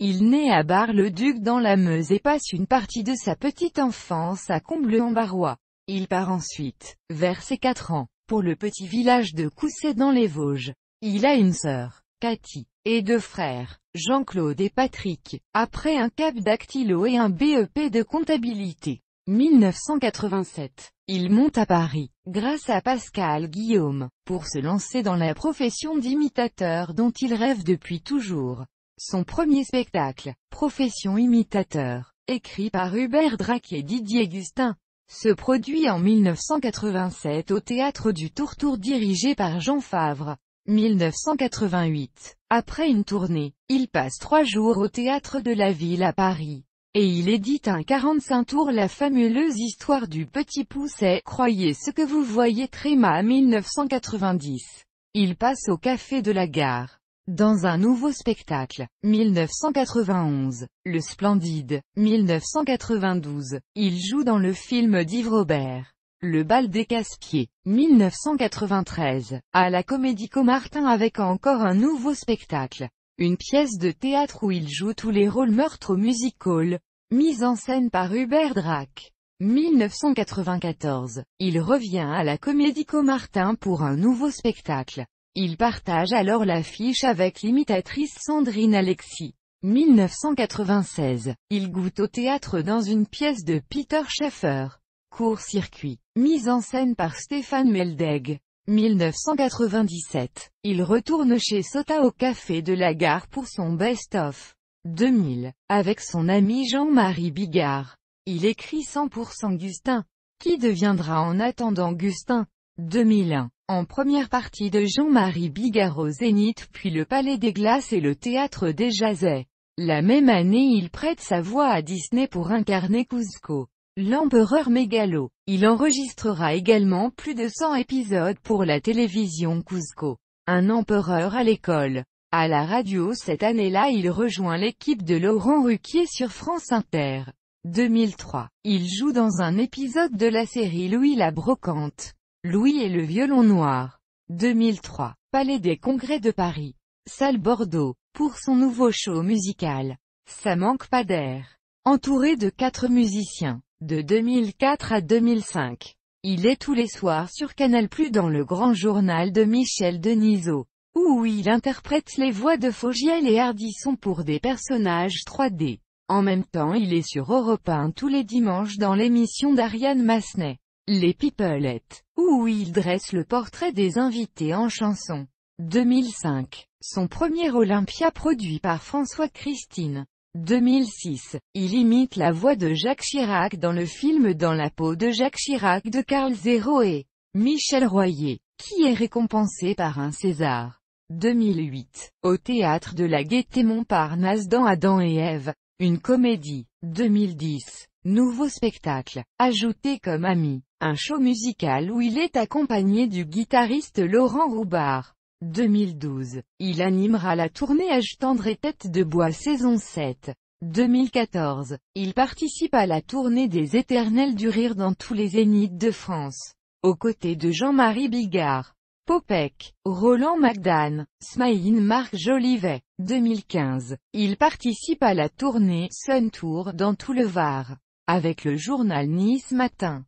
Il naît à Bar-le-Duc dans la Meuse et passe une partie de sa petite enfance à Comble-en-Barrois. Il part ensuite, vers ses 4 ans, pour le petit village de Cousset dans les Vosges. Il a une sœur, Cathy, et deux frères, Jean-Claude et Patrick, après un cap d'actilo et un BEP de comptabilité. 1987, il monte à Paris, grâce à Pascal Guillaume, pour se lancer dans la profession d'imitateur dont il rêve depuis toujours. Son premier spectacle, Profession imitateur, écrit par Hubert Drac et Didier Gustin, se produit en 1987 au Théâtre du Tourtour dirigé par Jean Favre. 1988. Après une tournée, il passe trois jours au Théâtre de la Ville à Paris. Et il édite un 45 tours la fameuse histoire du petit pousset, croyez ce que vous voyez Tréma 1990. Il passe au Café de la Gare. Dans un nouveau spectacle, 1991, Le Splendide, 1992, il joue dans le film d'Yves Robert. Le bal des casse 1993, à la Comédico Martin avec encore un nouveau spectacle. Une pièce de théâtre où il joue tous les rôles meurtres au musical, mise en scène par Hubert Drac. 1994, il revient à la Comédico Martin pour un nouveau spectacle. Il partage alors l'affiche avec l'imitatrice Sandrine Alexis. 1996. Il goûte au théâtre dans une pièce de Peter Schaeffer. Court-circuit. Mise en scène par Stéphane Meldeg. 1997. Il retourne chez Sota au café de la gare pour son best-of. 2000. Avec son ami Jean-Marie Bigard. Il écrit 100% Gustin. Qui deviendra en attendant Gustin 2001 en première partie de Jean-Marie Bigard Zénith puis le Palais des Glaces et le Théâtre des Jazets. La même année il prête sa voix à Disney pour incarner Cusco, l'empereur mégalo. Il enregistrera également plus de 100 épisodes pour la télévision Cusco. un empereur à l'école. À la radio cette année-là il rejoint l'équipe de Laurent Ruquier sur France Inter. 2003. Il joue dans un épisode de la série Louis la Brocante. Louis et le violon noir. 2003. Palais des Congrès de Paris. Salle Bordeaux. Pour son nouveau show musical. Ça manque pas d'air. Entouré de quatre musiciens. De 2004 à 2005. Il est tous les soirs sur Canal Plus dans le grand journal de Michel Denisot. Où il interprète les voix de Fogiel et Hardisson pour des personnages 3D. En même temps il est sur Europe 1 tous les dimanches dans l'émission d'Ariane Massenet. Les Peoplettes, où il dresse le portrait des invités en chanson. 2005. Son premier Olympia produit par François Christine. 2006. Il imite la voix de Jacques Chirac dans le film Dans la peau de Jacques Chirac de Carl Zéro et Michel Royer, qui est récompensé par un César. 2008. Au théâtre de la Gaîté Montparnasse dans Adam et Ève, une comédie. 2010. Nouveau spectacle, ajouté comme ami, un show musical où il est accompagné du guitariste Laurent Roubard. 2012, il animera la tournée Âge tendre et tête de bois saison 7. 2014, il participe à la tournée des Éternels du Rire dans tous les zéniths de France. Aux côtés de Jean-Marie Bigard, Popek, Roland Magdan, Smaïn Marc Jolivet. 2015, il participe à la tournée Sun Tour dans tout le Var avec le journal Nice Matin.